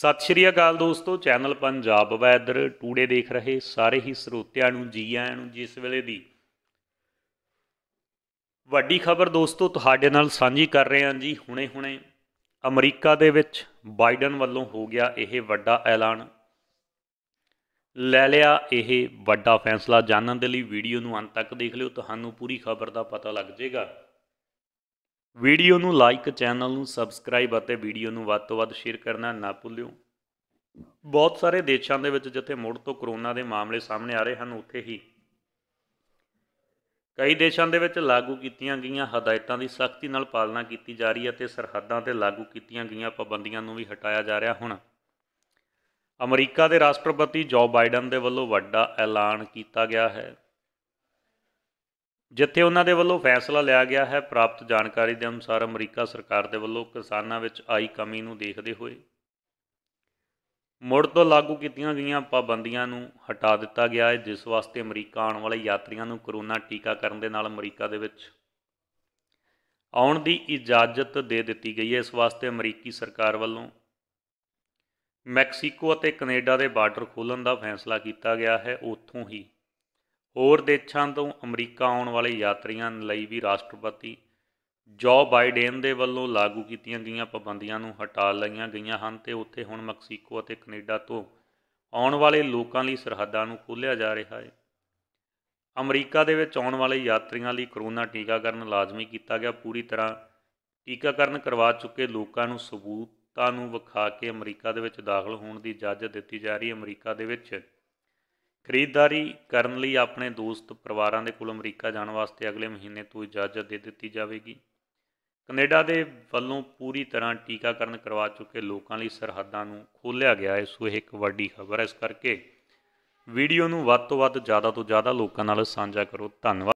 ਸਤਿ ਸ਼੍ਰੀ ਅਕਾਲ ਦੋਸਤੋ channel Punjab weather today ਦੇਖ ਰਹੇ ਸਾਰੇ ਹੀ ਸਰੋਤਿਆਂ ਨੂੰ ਜੀ ਆਇਆਂ ਨੂੰ ਜਿਸ ਵੇਲੇ ਦੀ ਵੱਡੀ ਖਬਰ ਦੋਸਤੋ ਤੁਹਾਡੇ ਨਾਲ ਸਾਂਝੀ ਕਰ ਰਹੇ ਹਾਂ ਜੀ ਹੁਣੇ-ਹੁਣੇ ਅਮਰੀਕਾ ਦੇ ਵਿੱਚ ਬਾਈਡਨ ਵੱਲੋਂ ਹੋ ਗਿਆ ਇਹ ਵੱਡਾ ਐਲਾਨ ਲੈ ਲਿਆ ਇਹ ਵੱਡਾ ਫੈਸਲਾ ਜਾਣਨ ਦੇ ਲਈ ਵੀਡੀਓ ਨੂੰ ਅੰਤ ਤੱਕ ਦੇਖ ਲਿਓ ਤੁਹਾਨੂੰ ਪੂਰੀ ਖਬਰ ਦਾ ਪਤਾ ਲੱਗ ਜਾਏਗਾ ਵੀਡੀਓ ਨੂੰ ਲਾਈਕ ਚੈਨਲ ਨੂੰ ਸਬਸਕ੍ਰਾਈਬ ਅਤੇ ਵੀਡੀਓ ਨੂੰ ਵੱਧ ਤੋਂ ਵੱਧ ਸ਼ੇਅਰ ਕਰਨਾ ਨਾ ਭੁੱਲਿਓ ਬਹੁਤ ਸਾਰੇ ਦੇਸ਼ਾਂ ਦੇ ਵਿੱਚ ਜਿੱਥੇ ਮੁੜ ਤੋਂ ਕਰੋਨਾ ਦੇ ਮਾਮਲੇ ਸਾਹਮਣੇ ਆ ਰਹੇ ਹਨ ਉੱਥੇ ਹੀ ਕਈ ਦੇਸ਼ਾਂ ਦੇ ਵਿੱਚ ਲਾਗੂ ਕੀਤੀਆਂ ਗਈਆਂ ਹਦਾਇਤਾਂ ਦੀ ਸਖਤੀ ਨਾਲ ਪਾਲਣਾ ਕੀਤੀ ਜਾ ਰਹੀ ਹੈ ਤੇ ਸਰਹੱਦਾਂ ਤੇ ਲਾਗੂ ਕੀਤੀਆਂ ਗਈਆਂ ਪਾਬੰਦੀਆਂ ਨੂੰ ਵੀ ਹਟਾਇਆ ਜਾ ਰਿਹਾ ਹੁਣ ਅਮਰੀਕਾ ਦੇ ਰਾਸ਼ਟਰਪਤੀ ਜੋ ਬਾਈਡਨ ਦੇ ਵੱਲੋਂ ਵੱਡਾ ਐਲਾਨ ਕੀਤਾ ਗਿਆ ਹੈ ਜਿੱਥੇ ਉਹਨਾਂ ਦੇ ਵੱਲੋਂ ਫੈਸਲਾ ਲਿਆ ਗਿਆ ਹੈ ਪ੍ਰਾਪਤ ਜਾਣਕਾਰੀ ਦੇ ਅਨੁਸਾਰ ਅਮਰੀਕਾ ਸਰਕਾਰ ਦੇ ਵੱਲੋਂ ਕਿਸਾਨਾਂ ਵਿੱਚ ਆਈ ਕਮੀ ਨੂੰ ਦੇਖਦੇ ਹੋਏ ਮੁੜ ਤੋਂ ਲਾਗੂ ਕੀਤੀਆਂ ਗਈਆਂ ਪਾਬੰਦੀਆਂ ਨੂੰ ਹਟਾ ਦਿੱਤਾ ਗਿਆ ਹੈ ਜਿਸ ਵਾਸਤੇ ਅਮਰੀਕਾ ਆਉਣ ਵਾਲੇ ਯਾਤਰੀਆਂ ਨੂੰ ਕਰੋਨਾ ਟੀਕਾ ਕਰਨ ਦੇ ਨਾਲ ਅਮਰੀਕਾ ਦੇ ਵਿੱਚ ਆਉਣ ਦੀ ਇਜਾਜ਼ਤ ਦੇ ਦਿੱਤੀ ਗਈ ਹੈ ਇਸ ਵਾਸਤੇ ਅਮਰੀਕੀ ਸਰਕਾਰ ਵੱਲੋਂ ਮੈਕਸੀਕੋ ਅਤੇ ਕੈਨੇਡਾ ਦੇ ਬਾਰਡਰ ਖੋਲਣ ਦਾ ਫੈਸਲਾ ਕੀਤਾ ਗਿਆ ਹੈ ਉੱਥੋਂ ਹੀ ਹੋਰ ਦੇਸ਼ਾਂ ਤੋਂ ਅਮਰੀਕਾ ਆਉਣ ਵਾਲੇ ਯਾਤਰੀਆਂ ਲਈ ਵੀ ਰਾਸ਼ਟਰਪਤੀ ਜੋ ਬਾਈਡਨ ਦੇ ਵੱਲੋਂ ਲਾਗੂ ਕੀਤੀਆਂ ਗਈਆਂ ਪਾਬੰਦੀਆਂ ਨੂੰ ਹਟਾ ਲਈਆਂ ਗਈਆਂ ਹਨ ਤੇ ਉੱਥੇ ਹੁਣ ਮੈਕਸੀਕੋ ਅਤੇ ਕੈਨੇਡਾ ਤੋਂ ਆਉਣ ਵਾਲੇ ਲੋਕਾਂ ਲਈ ਸਰਹੱਦਾਂ ਨੂੰ ਖੋਲ੍ਹਿਆ ਜਾ ਰਿਹਾ ਹੈ ਅਮਰੀਕਾ ਦੇ ਵਿੱਚ ਆਉਣ ਵਾਲੇ ਯਾਤਰੀਆਂ ਲਈ ਕਰੋਨਾ ਟੀਕਾਕਰਨ ਲਾਜ਼ਮੀ ਕੀਤਾ ਗਿਆ ਪੂਰੀ ਤਰ੍ਹਾਂ ਟੀਕਾਕਰਨ ਕਰਵਾ ਚੁੱਕੇ ਲੋਕਾਂ ਨੂੰ ਸਬੂਤਾਂ ਨੂੰ ਵਿਖਾ ਕੇ ਅਮਰੀਕਾ ਦੇ ਵਿੱਚ ਦਾਖਲ ਹੋਣ ਦੀ ਇਜਾਜ਼ਤ ਦਿੱਤੀ ਜਾ ਰਹੀ ਹੈ ਅਮਰੀਕਾ ਦੇ ਵਿੱਚ ਖਰੀਦਦਾਰੀ ਕਰਨ ਲਈ ਆਪਣੇ ਦੋਸਤ ਪਰਿਵਾਰਾਂ ਦੇ ਕੋਲ ਅਮਰੀਕਾ ਜਾਣ ਵਾਸਤੇ ਅਗਲੇ ਮਹੀਨੇ ਤੋਂ ਇਜਾਜ਼ਤ ਦੇ ਦਿੱਤੀ ਜਾਵੇਗੀ ਕੈਨੇਡਾ ਦੇ ਵੱਲੋਂ ਪੂਰੀ ਤਰ੍ਹਾਂ ਟੀਕਾਕਰਨ ਕਰਵਾ ਚੁੱਕੇ ਲੋਕਾਂ ਲਈ ਸਰਹੱਦਾਂ ਨੂੰ ਖੋਲ੍ਹਿਆ ਗਿਆ ਹੈ ਸੋ ਇਹ ਇੱਕ ਵੱਡੀ ਖਬਰ ਹੈ ਇਸ ਕਰਕੇ ਵੀਡੀਓ ਨੂੰ ਵੱਧ ਤੋਂ ਵੱਧ ਜ਼ਿਆਦਾ ਤੋਂ ਜ਼ਿਆਦਾ ਲੋਕਾਂ ਨਾਲ ਸਾਂਝਾ ਕਰੋ ਧੰਨਵਾਦ